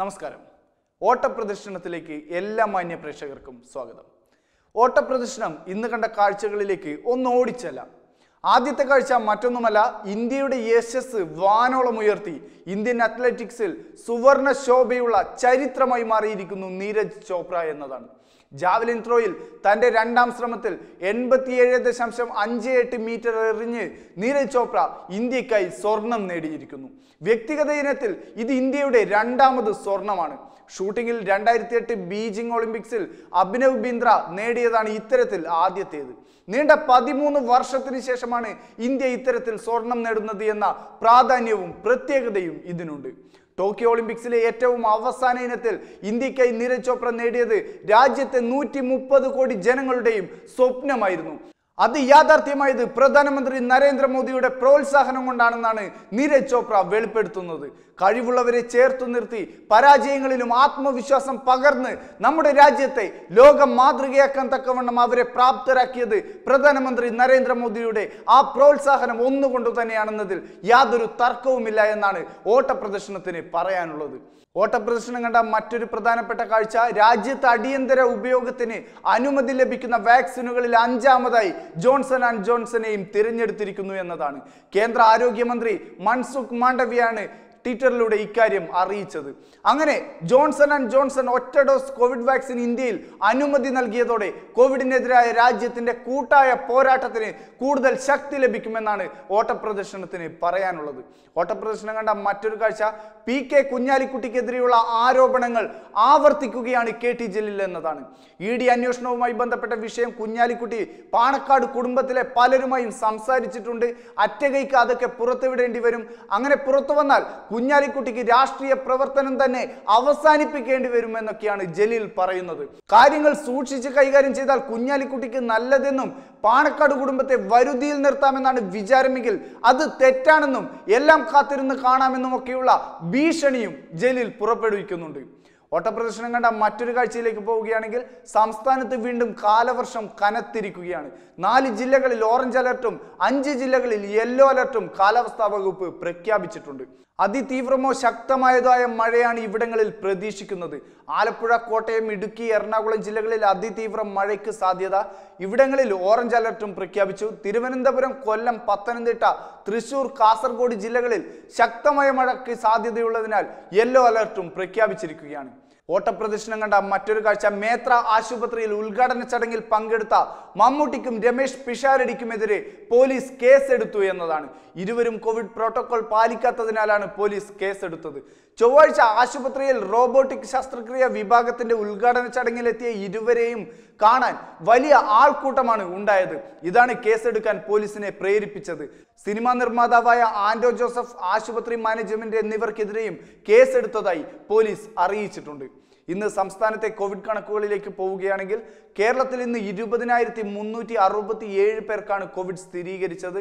നമസ്കാരം ഓട്ടപ്രദർശനത്തിലേക്ക് എല്ലാ മാന്യ പ്രേക്ഷകർക്കും സ്വാഗതം ഓട്ടപ്രദർശനം ഇന്ന് കണ്ട കാഴ്ചകളിലേക്ക് ഒന്ന് ഓടിച്ചല്ല ആദ്യത്തെ കാഴ്ച മറ്റൊന്നുമല്ല ഇന്ത്യയുടെ യശസ് വാനോളം ഉയർത്തി ഇന്ത്യൻ അത്ലറ്റിക്സിൽ സുവർണ ശോഭയുള്ള ചരിത്രമായി മാറിയിരിക്കുന്നു നീരജ് ചോപ്ര എന്നതാണ് ജാവലിൻ ത്രോയിൽ തൻ്റെ രണ്ടാം ശ്രമത്തിൽ എൺപത്തിയേഴ് ദശാംശം അഞ്ച് എട്ട് മീറ്റർ എറിഞ്ഞ് നീരജ് ചോപ്ര ഇന്ത്യക്കായി സ്വർണം നേടിയിരിക്കുന്നു വ്യക്തിഗത ഇനത്തിൽ ഇത് ഇന്ത്യയുടെ രണ്ടാമത് സ്വർണമാണ് ഷൂട്ടിങ്ങിൽ രണ്ടായിരത്തി എട്ട് ബീജിംഗ് ഒളിമ്പിക്സിൽ അഭിനവ് ബിന്ദ്ര നേടിയതാണ് ഇത്തരത്തിൽ ആദ്യത്തേത് നീണ്ട പതിമൂന്ന് വർഷത്തിന് ശേഷമാണ് ഇന്ത്യ ഇത്തരത്തിൽ സ്വർണം നേടുന്നത് എന്ന പ്രാധാന്യവും പ്രത്യേകതയും ഇതിനുണ്ട് ടോക്കിയോ ഒളിമ്പിക്സിലെ ഏറ്റവും അവസാന ഇനത്തിൽ ഇന്ത്യക്കായി നീരജ് ചോപ്ര നേടിയത് രാജ്യത്തെ നൂറ്റി കോടി ജനങ്ങളുടെയും സ്വപ്നമായിരുന്നു അത് യാഥാർത്ഥ്യമായത് പ്രധാനമന്ത്രി നരേന്ദ്രമോദിയുടെ പ്രോത്സാഹനം കൊണ്ടാണെന്നാണ് നീരജ് ചോപ്ര വെളിപ്പെടുത്തുന്നത് കഴിവുള്ളവരെ ചേർത്തു നിർത്തി പരാജയങ്ങളിലും ആത്മവിശ്വാസം പകർന്ന് നമ്മുടെ രാജ്യത്തെ ലോകം മാതൃകയാക്കാൻ തക്കവണ്ണം അവരെ പ്രാപ്തരാക്കിയത് പ്രധാനമന്ത്രി നരേന്ദ്രമോദിയുടെ ആ പ്രോത്സാഹനം ഒന്നുകൊണ്ടു തന്നെയാണെന്നതിൽ യാതൊരു തർക്കവുമില്ല എന്നാണ് പ്രദർശനത്തിന് പറയാനുള്ളത് ഓട്ടപ്രദർശനം കണ്ട മറ്റൊരു പ്രധാനപ്പെട്ട കാഴ്ച രാജ്യത്ത് അടിയന്തര ഉപയോഗത്തിന് അനുമതി ലഭിക്കുന്ന വാക്സിനുകളിൽ അഞ്ചാമതായി ജോൺസൺ ആൻഡ് ജോൺസണെയും തിരഞ്ഞെടുത്തിരിക്കുന്നു എന്നതാണ് കേന്ദ്ര ആരോഗ്യമന്ത്രി മൻസുഖ് മാണ്ഡവിയാണ് ട്വിറ്ററിലൂടെ ഇക്കാര്യം അറിയിച്ചത് അങ്ങനെ ജോൺസൺ ആൻഡ് ജോൺസൺ ഒറ്റ ഡോസ് കോവിഡ് വാക്സിൻ ഇന്ത്യയിൽ അനുമതി നൽകിയതോടെ കോവിഡിനെതിരായ രാജ്യത്തിന്റെ കൂട്ടായ പോരാട്ടത്തിന് കൂടുതൽ ശക്തി ലഭിക്കുമെന്നാണ് ഓട്ടപ്രദർശനത്തിന് പറയാനുള്ളത് ഓട്ടപ്രദർശനം കണ്ട മറ്റൊരു കാഴ്ച പി കെ കുഞ്ഞാലിക്കുട്ടിക്കെതിരെയുള്ള ആരോപണങ്ങൾ ആവർത്തിക്കുകയാണ് കെ ടി ജലീൽ എന്നതാണ് ഇ ഡി അന്വേഷണവുമായി ബന്ധപ്പെട്ട വിഷയം കുഞ്ഞാലിക്കുട്ടി പാണക്കാട് കുടുംബത്തിലെ പലരുമായും സംസാരിച്ചിട്ടുണ്ട് അറ്റകൈക്ക് അതൊക്കെ പുറത്തുവിടേണ്ടി വരും അങ്ങനെ പുറത്തു വന്നാൽ കുഞ്ഞാലിക്കുട്ടിക്ക് രാഷ്ട്രീയ പ്രവർത്തനം തന്നെ അവസാനിപ്പിക്കേണ്ടി വരുമെന്നൊക്കെയാണ് ജലീൽ പറയുന്നത് കാര്യങ്ങൾ സൂക്ഷിച്ച് കൈകാര്യം ചെയ്താൽ കുഞ്ഞാലിക്കുട്ടിക്ക് നല്ലതെന്നും പാണക്കാട് കുടുംബത്തെ വരുതിയിൽ നിർത്താമെന്നാണ് വിചാരമെങ്കിൽ അത് തെറ്റാണെന്നും എല്ലാം കാത്തിരുന്ന് കാണാമെന്നും ഒക്കെയുള്ള ഭീഷണിയും ജലീൽ പുറപ്പെടുവിക്കുന്നുണ്ട് ഓട്ടപ്രദർശനം കണ്ട മറ്റൊരു കാഴ്ചയിലേക്ക് പോവുകയാണെങ്കിൽ സംസ്ഥാനത്ത് വീണ്ടും കാലവർഷം കനത്തിരിക്കുകയാണ് നാല് ജില്ലകളിൽ ഓറഞ്ച് അലർട്ടും അഞ്ച് ജില്ലകളിൽ യെല്ലോ അലർട്ടും കാലാവസ്ഥാ വകുപ്പ് പ്രഖ്യാപിച്ചിട്ടുണ്ട് അതിതീവ്രമോ ആയ മഴയാണ് ഇവിടങ്ങളിൽ പ്രതീക്ഷിക്കുന്നത് ആലപ്പുഴ കോട്ടയം ഇടുക്കി എറണാകുളം ജില്ലകളിൽ അതിതീവ്ര മഴയ്ക്ക് സാധ്യത ഇവിടങ്ങളിൽ ഓറഞ്ച് അലർട്ടും പ്രഖ്യാപിച്ചു തിരുവനന്തപുരം കൊല്ലം പത്തനംതിട്ട തൃശൂർ കാസർഗോഡ് ജില്ലകളിൽ ശക്തമായ മഴയ്ക്ക് സാധ്യതയുള്ളതിനാൽ യെല്ലോ അലർട്ടും പ്രഖ്യാപിച്ചിരിക്കുകയാണ് ഓട്ടപ്രദർശനം കണ്ട മറ്റൊരു കാഴ്ച മേത്ര ആശുപത്രിയിൽ ഉദ്ഘാടന ചടങ്ങിൽ പങ്കെടുത്ത മമ്മൂട്ടിക്കും രമേശ് പിഷാരടിക്കുമെതിരെ പോലീസ് കേസെടുത്തു എന്നതാണ് ഇരുവരും കോവിഡ് പ്രോട്ടോകോൾ പാലിക്കാത്തതിനാലാണ് പോലീസ് കേസെടുത്തത് ചൊവ്വാഴ്ച ആശുപത്രിയിൽ റോബോട്ടിക് ശസ്ത്രക്രിയ വിഭാഗത്തിന്റെ ഉദ്ഘാടന ചടങ്ങിലെത്തിയ ഇരുവരെയും കാണാൻ വലിയ ആൾക്കൂട്ടമാണ് ഉണ്ടായത് ഇതാണ് കേസെടുക്കാൻ പോലീസിനെ പ്രേരിപ്പിച്ചത് സിനിമാ നിർമ്മാതാവായ ആന്റോ ജോസഫ് ആശുപത്രി മാനേജ്മെന്റ് എന്നിവർക്കെതിരെയും കേസെടുത്തതായി പോലീസ് അറിയിച്ചിട്ടുണ്ട് ഇന്ന് സംസ്ഥാനത്തെ കോവിഡ് കണക്കുകളിലേക്ക് പോവുകയാണെങ്കിൽ കേരളത്തിൽ ഇന്ന് ഇരുപതിനായിരത്തി മുന്നൂറ്റി അറുപത്തി ഏഴ് പേർക്കാണ് കോവിഡ് സ്ഥിരീകരിച്ചത്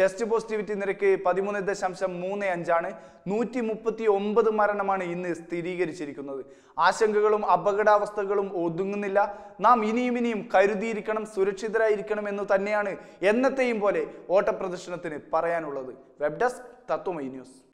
ടെസ്റ്റ് പോസിറ്റിവിറ്റി നിരക്ക് പതിമൂന്ന് ദശാംശം മൂന്ന് അഞ്ചാണ് നൂറ്റി മുപ്പത്തി ഒമ്പത് മരണമാണ് ഇന്ന് സ്ഥിരീകരിച്ചിരിക്കുന്നത് ആശങ്കകളും അപകടാവസ്ഥകളും ഒതുങ്ങുന്നില്ല നാം ഇനിയും ഇനിയും കരുതിയിരിക്കണം സുരക്ഷിതരായിരിക്കണം എന്ന് തന്നെയാണ് എന്നത്തെയും പോലെ ഓട്ടപ്രദർശനത്തിന് പറയാനുള്ളത് വെബ് ഡെസ്ക് തത്വമൈ ന്യൂസ്